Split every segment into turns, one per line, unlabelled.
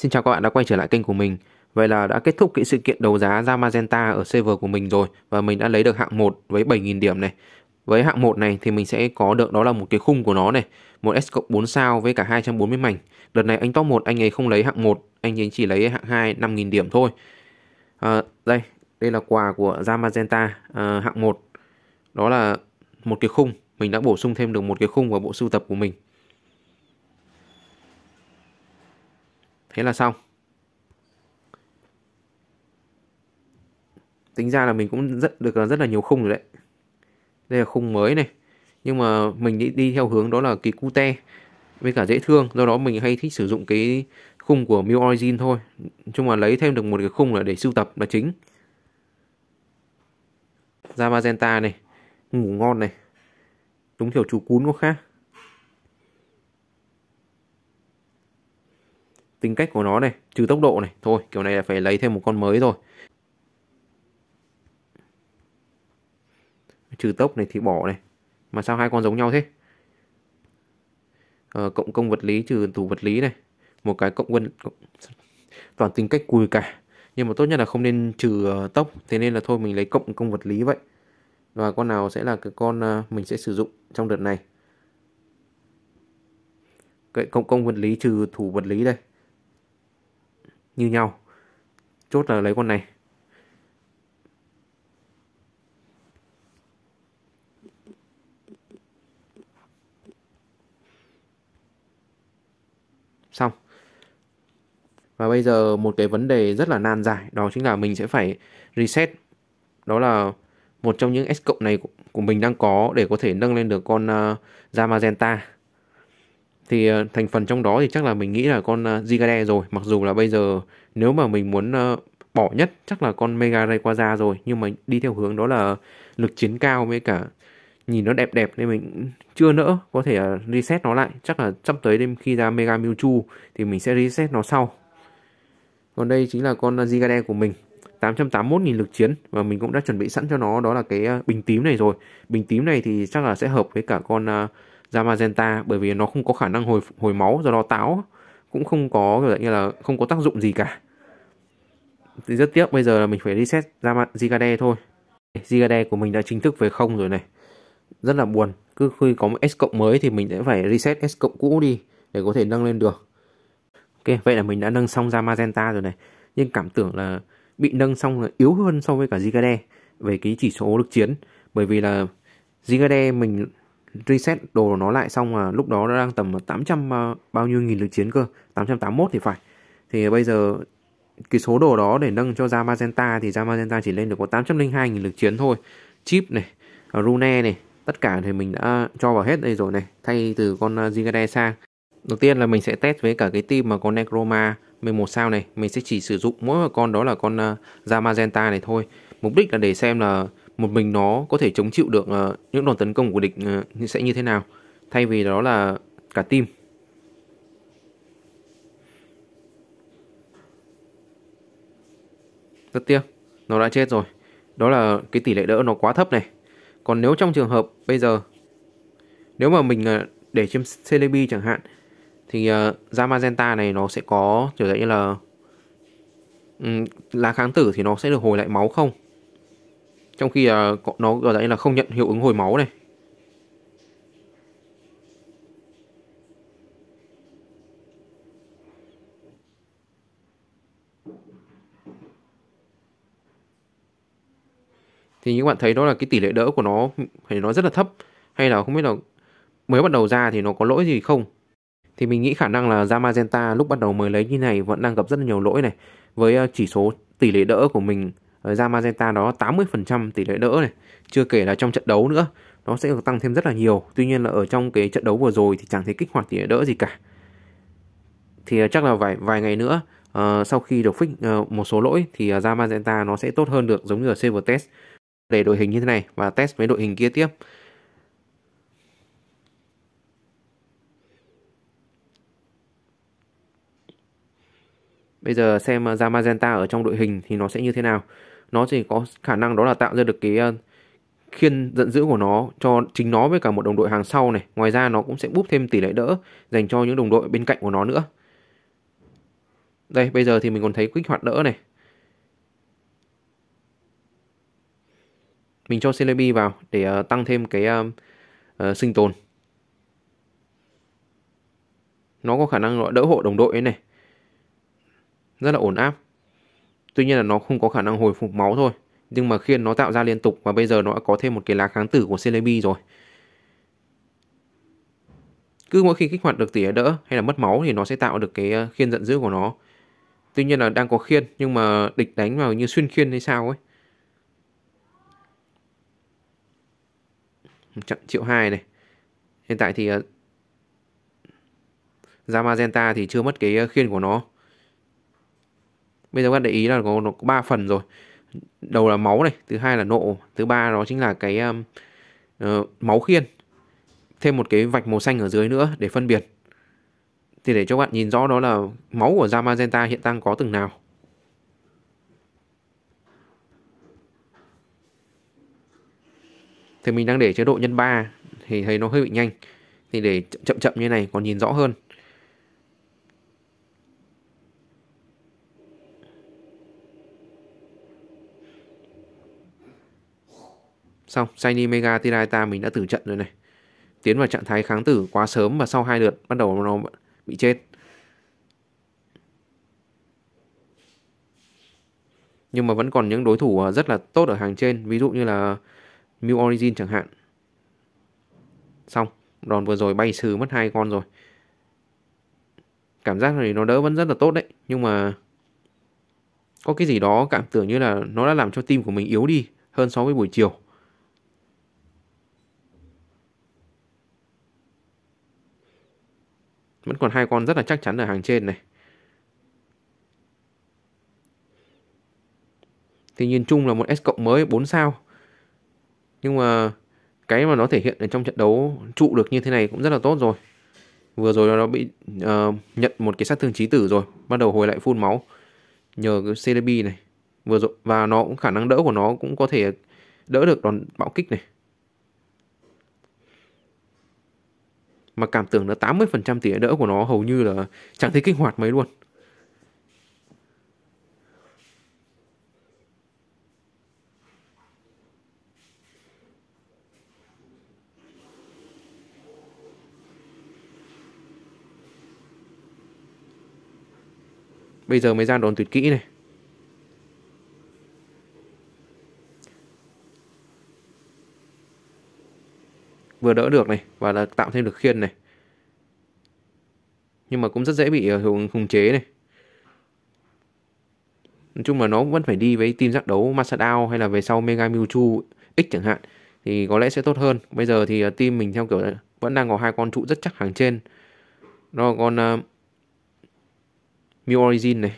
Xin chào các bạn đã quay trở lại kênh của mình. Vậy là đã kết thúc cái sự kiện đấu giá ra Magenta ở server của mình rồi và mình đã lấy được hạng 1 với 7.000 điểm này. Với hạng 1 này thì mình sẽ có được đó là một cái khung của nó này, một S cộng 4 sao với cả 240 mảnh. Đợt này anh top 1 anh ấy không lấy hạng 1, anh ấy chỉ lấy hạng 2 5.000 điểm thôi. À, đây, đây là quà của ra Magenta à, hạng 1. Đó là một cái khung, mình đã bổ sung thêm được một cái khung vào bộ sưu tập của mình. thế là xong tính ra là mình cũng rất được rất là nhiều khung rồi đấy đây là khung mới này nhưng mà mình đi, đi theo hướng đó là cái cute với cả dễ thương do đó mình hay thích sử dụng cái khung của Miu Origin thôi chung mà lấy thêm được một cái khung là để sưu tập là chính da magenta này ngủ ngon này đúng kiểu chú cún có khác tính cách của nó này trừ tốc độ này thôi kiểu này là phải lấy thêm một con mới rồi trừ tốc này thì bỏ này mà sao hai con giống nhau thế ờ, cộng công vật lý trừ tủ vật lý này một cái cộng quân toàn tính cách cùi cả nhưng mà tốt nhất là không nên trừ ờ, tốc thế nên là thôi mình lấy cộng công vật lý vậy và con nào sẽ là cái con ờ, mình sẽ sử dụng trong đợt này cộng công vật lý trừ thủ vật lý đây như nhau chốt là lấy con này xong và bây giờ một cái vấn đề rất là nan giải đó chính là mình sẽ phải reset đó là một trong những S cộng này của mình đang có để có thể nâng lên được con uh, ờ, da magenta thì ờ, thành phần trong đó thì chắc là mình nghĩ là con ờ, Zigade rồi mặc dù là bây giờ nếu mà mình muốn ờ, bỏ nhất chắc là con Mega Rayquaza rồi nhưng mà đi theo hướng đó là lực chiến cao với cả nhìn nó đẹp đẹp nên mình chưa nỡ có thể reset nó lại chắc là sắp tới đêm khi ra Mega Mewtwo thì mình sẽ reset nó sau còn đây chính là con Zigade của mình 881.000 lực chiến và mình cũng đã chuẩn bị sẵn cho nó đó là cái bình tím này rồi bình tím này thì chắc là sẽ hợp với cả con uh, ra magenta bởi vì nó không có khả năng hồi hồi máu do đó táo cũng không có như là không có tác dụng gì cả thì rất tiếc bây giờ là mình phải reset ra mặt Zigade thôi Zigade của mình đã chính thức về không rồi này rất là buồn cứ khi có một S cộng mới thì mình sẽ phải reset S cộng cũ đi để có thể nâng lên được ok vậy là mình đã nâng xong ra magenta rồi này nhưng cảm tưởng là bị nâng xong là yếu hơn so với cả Zigade về cái chỉ số lực chiến bởi vì là Zigade mình reset đồ nó lại xong à lúc đó nó đang tầm 800 à, bao nhiêu nghìn lực chiến cơ 881 thì phải thì bây giờ cái số đồ đó để nâng cho ra Magenta thì ra Magenta chỉ lên được có 802 nghìn lực chiến thôi chip này à, Rune này tất cả thì mình đã cho vào hết đây rồi này thay từ con à, Zigade sang đầu tiên là mình sẽ test với cả cái team mà có Necroma 11 sao này mình sẽ chỉ sử dụng mỗi một con đó là con ra Magenta này thôi mục đích là để xem là một mình nó có thể chống chịu được ờ, những đòn tấn công của địch uh, sẽ như thế nào thay vì đó là cả team rất tiếc nó đã chết rồi đó là cái tỷ lệ đỡ nó quá thấp này còn nếu trong trường hợp bây giờ nếu mà mình ờ, để trên Celebi chẳng hạn thì uh, magenta này nó sẽ có kiểu dạng như là um, lá kháng tử thì nó sẽ được hồi lại máu không trong khi là nó gọi là không nhận hiệu ứng hồi máu này thì các bạn thấy đó là cái tỷ lệ đỡ của nó hay nó rất là thấp hay là không biết là mới bắt đầu ra thì nó có lỗi gì không thì mình nghĩ khả năng là da magenta lúc bắt đầu mới lấy như này vẫn đang gặp rất là nhiều lỗi này với à, chỉ số tỷ lệ đỡ của mình Ờ, ra Magenta đó 80% tỷ lệ đỡ này chưa kể là trong trận đấu nữa nó sẽ được tăng thêm rất là nhiều tuy nhiên là ở trong cái trận đấu vừa rồi thì chẳng thấy kích hoạt tỷ lệ đỡ gì cả thì ờ, chắc là vài vài ngày nữa uh, sau khi được fix uh, một số lỗi thì uh, ra Magenta nó sẽ tốt hơn được giống như ở Silver Test để đội hình như thế này và test với đội hình kia tiếp Bây giờ xem ra Magenta ở trong đội hình thì nó sẽ như thế nào nó chỉ có khả năng đó là tạo ra được cái ờ, khiên giận dữ của nó cho chính nó với cả một đồng đội hàng sau này. Ngoài ra nó cũng sẽ búp thêm tỷ lệ đỡ dành cho những đồng đội bên cạnh của nó nữa. Đây, bây giờ thì mình còn thấy kích hoạt đỡ này. Mình cho Celebi vào để uh, tăng thêm cái uh, uh, sinh tồn. Nó có khả năng đỡ hộ đồng đội ấy này. Rất là ổn áp. Tuy nhiên là nó không có khả năng hồi phục máu thôi. Nhưng mà khiên nó tạo ra liên tục và bây giờ nó đã có thêm một cái lá kháng tử của Celebi rồi. Cứ mỗi khi kích hoạt được tỉa đỡ hay là mất máu thì nó sẽ tạo được cái ờ, khiên giận dữ của nó. Tuy nhiên là đang có khiên nhưng mà địch đánh vào như xuyên khiên hay sao ấy. Chặn triệu hai này. Hiện tại thì Zamazenta ờ, thì chưa mất cái ờ, khiên của nó bây giờ các bạn để ý là có, nó có ba phần rồi đầu là máu này thứ hai là nộ thứ ba đó chính là cái um, uh, máu khiên thêm một cái vạch màu xanh ở dưới nữa để phân biệt thì để cho các bạn nhìn rõ đó là máu của Zamazenta hiện đang có từng nào thì mình đang để chế độ nhân 3 thì thấy nó hơi bị nhanh thì để chậm chậm như này còn nhìn rõ hơn Xong, Shiny Mega Tiraita mình đã tử trận rồi này. Tiến vào trạng thái kháng tử quá sớm và sau hai lượt bắt đầu nó bị chết. Nhưng mà vẫn còn những đối thủ à, rất là tốt ở hàng trên, ví dụ như là new Origin chẳng hạn. Xong, đòn vừa rồi bay sừ mất hai con rồi. Cảm giác này nó đỡ vẫn rất là tốt đấy, nhưng mà có cái gì đó cảm tưởng như là nó đã làm cho tim của mình yếu đi hơn so với buổi chiều. Vẫn còn hai con rất là chắc chắn ở hàng trên này. Thì nhìn chung là một S cộng mới 4 sao. Nhưng mà cái mà nó thể hiện ở trong trận đấu trụ được như thế này cũng rất là tốt rồi. Vừa rồi nó bị uh, nhận một cái sát thương trí tử rồi, bắt đầu hồi lại phun máu nhờ cái CDB này. Vừa rồi và nó cũng khả năng đỡ của nó cũng có thể đỡ được đòn bạo kích này. mà cảm tưởng là 80% tỷ lệ đỡ của nó hầu như là chẳng thấy kích hoạt mấy luôn. Bây giờ mới ra đòn tuyệt kỹ này. vừa đỡ được này và là tạo thêm được khiên này nhưng mà cũng rất dễ bị ờ, hùng, hùng chế này nói chung là nó vẫn phải đi với team giác đấu Massadao hay là về sau Mega Mewtwo X chẳng hạn thì có lẽ sẽ tốt hơn bây giờ thì ờ, team mình theo kiểu vẫn đang có hai con trụ rất chắc hàng trên đó là con uh, Mew Origin này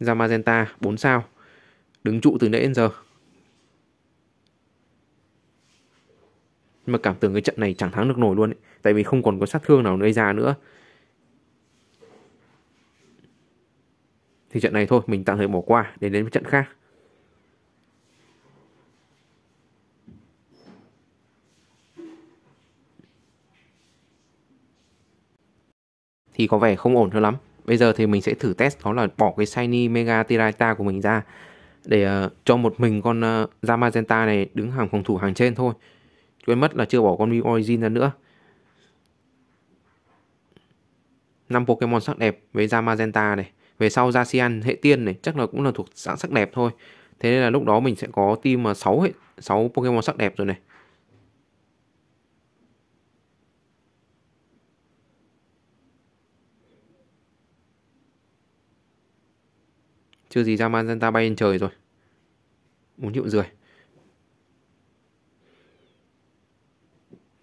Zamazenta 4 sao đứng trụ từ nãy đến giờ nhưng mà cảm tưởng cái trận này chẳng thắng được nổi luôn ấy, tại vì không còn có sát thương nào nơi ra nữa thì trận này thôi mình tạm thời bỏ qua để đến với trận khác thì có vẻ không ổn cho lắm bây giờ thì mình sẽ thử test đó là bỏ cái shiny mega tiraita của mình ra để uh, cho một mình con uh, ờ, Zamazenta này đứng hàng phòng thủ hàng trên thôi quên mất là chưa bỏ con Mew Origin ra nữa năm Pokemon sắc đẹp với ra Magenta này về sau ra hệ tiên này chắc là cũng là thuộc dạng sắc đẹp thôi thế nên là lúc đó mình sẽ có team mà 6 hệ 6 Pokemon sắc đẹp rồi này chưa gì ra Magenta bay lên trời rồi muốn hiệu rưỡi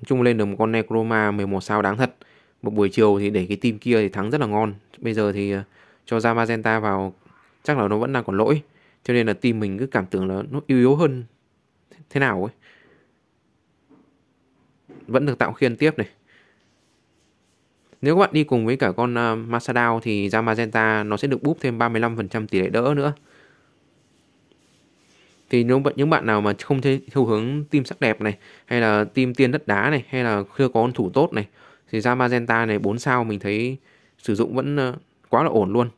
chung lên được một con Necroma 11 sao đáng thật. Một buổi chiều thì để cái team kia thì thắng rất là ngon. Bây giờ thì ờ, cho ra Magenta vào chắc là nó vẫn đang còn lỗi. Cho nên là team mình cứ cảm tưởng là nó yếu yếu hơn thế nào ấy. Vẫn được tạo khiên tiếp này. Nếu các bạn đi cùng với cả con uh, ờ, Masadao thì ra Magenta nó sẽ được búp thêm 35% tỷ lệ đỡ nữa thì nếu những bạn nào mà không thấy xu hướng team sắc đẹp này hay là team tiên đất đá này hay là chưa có con thủ tốt này thì ra magenta này 4 sao mình thấy sử dụng vẫn ờ, quá là ổn luôn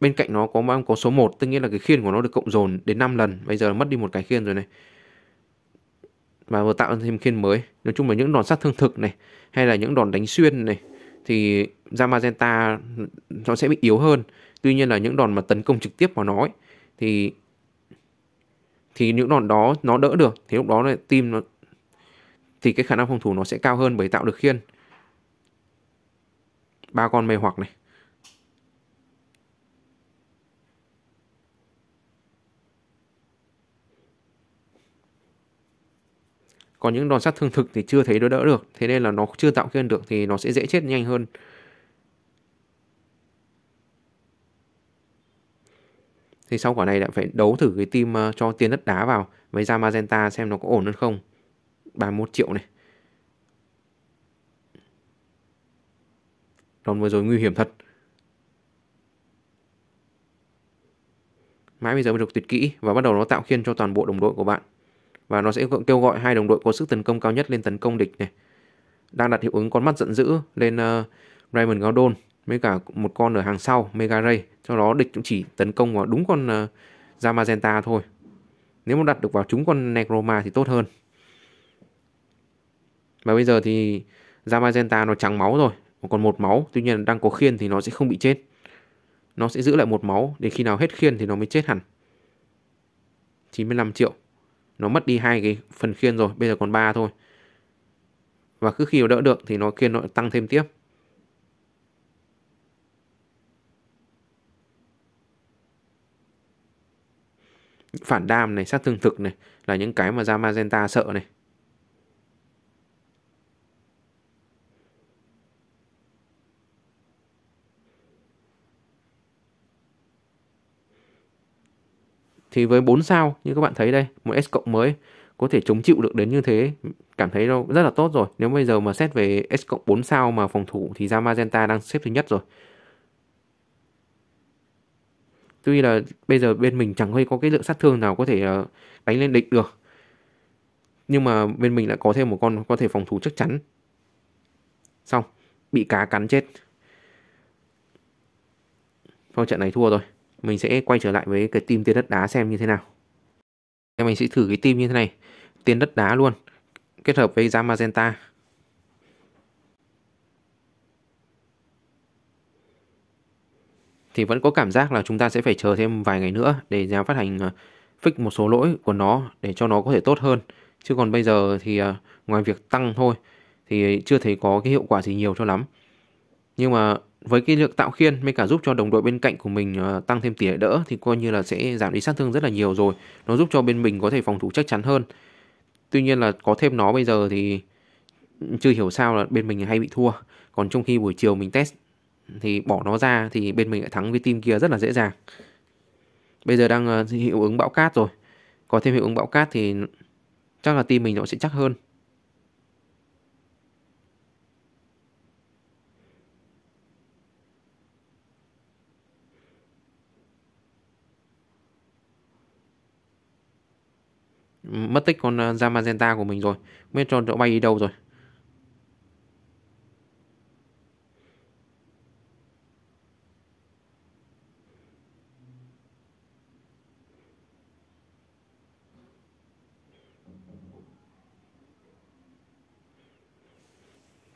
bên cạnh nó có có số 1 tức nghĩa là cái khiên của nó được cộng dồn đến 5 lần bây giờ mất đi một cái khiên rồi này và vừa tạo thêm khiên mới nói chung là những đòn sát thương thực này hay là những đòn đánh xuyên này thì ra magenta nó sẽ bị yếu hơn tuy nhiên là những đòn mà tấn công trực tiếp vào nó ấy, thì thì những đòn đó nó đỡ được thì lúc đó là tim nó thì cái khả năng phòng thủ nó sẽ cao hơn bởi tạo được khiên ba con mê hoặc này còn những đòn sát thương thực thì chưa thấy đỡ đỡ được thế nên là nó chưa tạo khiên được thì nó sẽ dễ chết nhanh hơn thì sau quả này lại phải đấu thử cái team uh, cho tiền đất đá vào với ra magenta xem nó có ổn hơn không bàn một triệu này đòn vừa rồi nguy hiểm thật mãi bây giờ mới được tuyệt kỹ và bắt đầu nó tạo khiên cho toàn bộ đồng đội của bạn và nó sẽ kêu gọi hai đồng đội có sức tấn công cao nhất lên tấn công địch này đang đặt hiệu ứng con mắt giận dữ lên uh, Raymond Gaudon với cả một con ở hàng sau Mega Ray cho đó địch cũng chỉ tấn công vào đúng con uh, Zamazenta thôi nếu mà đặt được vào chúng con Necroma thì tốt hơn và bây giờ thì Zamazenta nó trắng máu rồi còn một máu tuy nhiên đang có khiên thì nó sẽ không bị chết nó sẽ giữ lại một máu để khi nào hết khiên thì nó mới chết hẳn 95 triệu nó mất đi hai cái phần khiên rồi bây giờ còn ba thôi và cứ khi nó đỡ được thì nó khiên nó tăng thêm tiếp phản đam này, sát thương thực này là những cái mà ra sợ này. Thì với 4 sao như các bạn thấy đây, một S cộng mới có thể chống chịu được đến như thế cảm thấy nó rất là tốt rồi. Nếu bây giờ mà xét về S cộng 4 sao mà phòng thủ thì ra đang xếp thứ nhất rồi. Tuy là bây giờ bên mình chẳng hơi có cái lượng sát thương nào có thể ờ, đánh lên địch được. Nhưng mà bên mình lại có thêm một con có thể phòng thủ chắc chắn. Xong, bị cá cắn chết. Sau trận này thua rồi, mình sẽ quay trở lại với cái team tiền đất đá xem như thế nào. em Mình sẽ thử cái team như thế này, tiền đất đá luôn, kết hợp với giá magenta. thì vẫn có cảm giác là chúng ta sẽ phải chờ thêm vài ngày nữa để nhà phát hành ờ, fix một số lỗi của nó để cho nó có thể tốt hơn. Chứ còn bây giờ thì ờ, ngoài việc tăng thôi thì chưa thấy có cái hiệu quả gì nhiều cho lắm. Nhưng mà với cái lượng tạo khiên mới cả giúp cho đồng đội bên cạnh của mình ờ, tăng thêm tỷ lệ đỡ thì coi như là sẽ giảm đi sát thương rất là nhiều rồi. Nó giúp cho bên mình có thể phòng thủ chắc chắn hơn. Tuy nhiên là có thêm nó bây giờ thì chưa hiểu sao là bên mình hay bị thua. Còn trong khi buổi chiều mình test thì bỏ nó ra thì bên mình lại thắng với team kia rất là dễ dàng bây giờ đang ờ, hiệu ứng bão cát rồi có thêm hiệu ứng bão cát thì chắc là team mình nó sẽ chắc hơn mất tích con uh, ờ, Zamazenta của mình rồi. Không cho nó bay đi đâu rồi.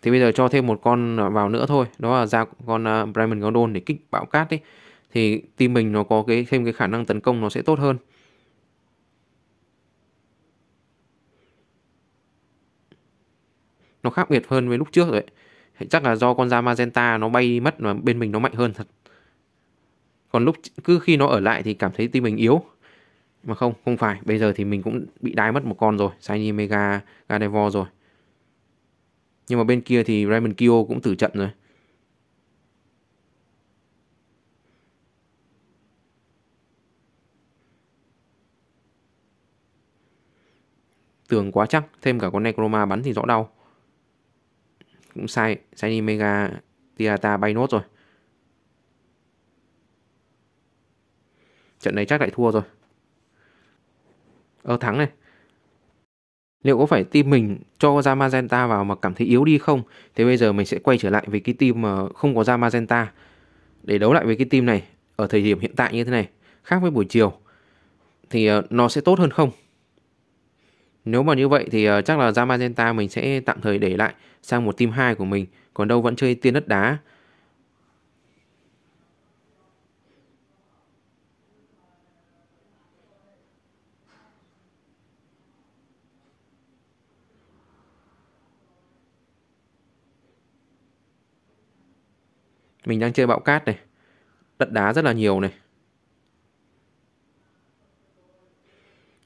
thì bây giờ cho thêm một con vào nữa thôi đó là ra con uh, à, Bremen Gondon để kích bạo cát ấy thì team mình nó có cái thêm cái khả năng tấn công nó sẽ tốt hơn nó khác biệt hơn với lúc trước rồi ấy. chắc là do con da magenta nó bay mất mà bên mình nó mạnh hơn thật còn lúc cứ khi nó ở lại thì cảm thấy team mình yếu mà không không phải bây giờ thì mình cũng bị đái mất một con rồi Shiny Mega Gardevoir rồi nhưng mà bên kia thì Raymond Kyo cũng tử trận rồi. Tường quá chắc, thêm cả con Necroma bắn thì rõ đau. Cũng sai, shiny đi Mega Tiata bay nốt rồi. Trận này chắc lại thua rồi. Ờ thắng này. Liệu có phải team mình cho ra magenta vào mà cảm thấy yếu đi không? Thế bây giờ mình sẽ quay trở lại với cái team mà không có ra magenta để đấu lại với cái team này ở thời điểm hiện tại như thế này, khác với buổi chiều thì ờ, nó sẽ tốt hơn không? Nếu mà như vậy thì ờ, chắc là ra magenta mình sẽ tạm thời để lại sang một team 2 của mình, còn đâu vẫn chơi tiên đất đá Mình đang chơi bão cát này. Đất đá rất là nhiều này.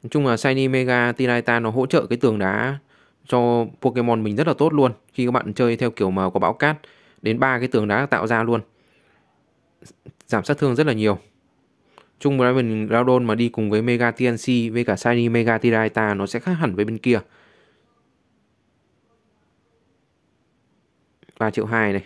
Nói chung là Shiny Mega Tiraita nó hỗ trợ cái tường đá cho Pokemon mình rất là tốt luôn khi các bạn chơi theo kiểu mà có bão cát đến ba cái tường đá tạo ra luôn giảm sát thương rất là nhiều chung mình Groudon mà đi cùng với Mega TNC với cả Shiny Mega Tiraita nó sẽ khác hẳn với bên kia 3 triệu 2 này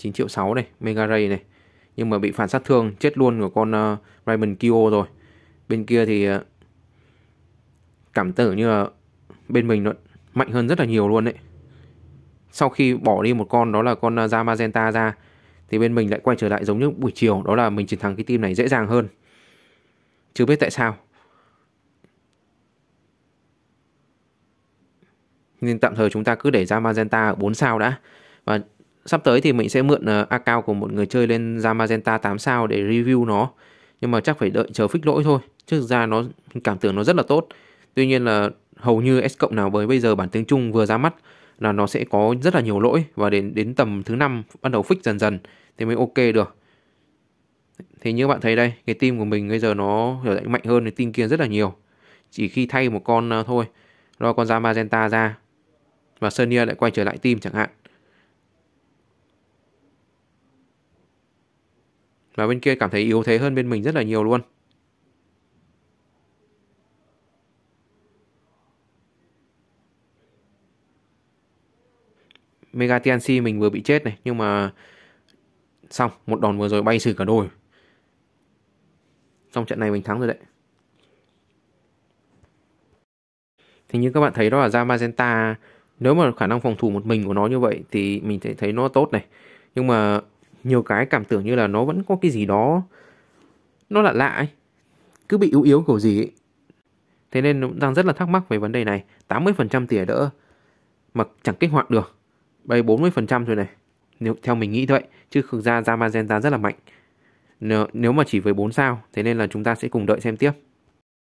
9 triệu 6 này, Mega Ray này. Nhưng mà bị phản sát thương, chết luôn của con uh, Raymond Kyo rồi. Bên kia thì uh, cảm tưởng như là bên mình nó mạnh hơn rất là nhiều luôn đấy. Sau khi bỏ đi một con đó là con uh, ờ, Zamazenta ra thì bên mình lại quay trở lại giống như buổi chiều, đó là mình chiến thắng cái team này dễ dàng hơn. Chưa biết tại sao. Nên tạm thời chúng ta cứ để Zamazenta 4 sao đã. Và sắp tới thì mình sẽ mượn uh, account của một người chơi lên Zamazenta 8 sao để review nó nhưng mà chắc phải đợi chờ fix lỗi thôi chứ thực ra nó cảm tưởng nó rất là tốt tuy nhiên là hầu như S cộng nào với bây giờ bản tiếng Trung vừa ra mắt là nó sẽ có rất là nhiều lỗi và đến đến tầm thứ năm bắt đầu fix dần dần thì mới ok được thì như bạn thấy đây cái team của mình bây giờ nó trở mạnh hơn cái team kia rất là nhiều chỉ khi thay một con ờ, thôi lo con ra magenta ra và Sonia lại quay trở lại team chẳng hạn Và bên kia cảm thấy yếu thế hơn bên mình rất là nhiều luôn. Mega TNC mình vừa bị chết này nhưng mà xong một đòn vừa rồi bay xử cả đôi trong trận này mình thắng rồi đấy thì như các bạn thấy đó là ra nếu mà khả năng phòng thủ một mình của nó như vậy thì mình thấy thấy nó tốt này nhưng mà nhiều cái cảm tưởng như là nó vẫn có cái gì đó nó lạ lạ ấy. Cứ bị yếu yếu kiểu gì ấy. Thế nên đang rất là thắc mắc về vấn đề này. 80% tỉa đỡ mà chẳng kích hoạt được. Bây 40% rồi này. Nếu theo mình nghĩ vậy, chứ thực ra Zamazenta rất là mạnh. Nếu, nếu mà chỉ với 4 sao, thế nên là chúng ta sẽ cùng đợi xem tiếp.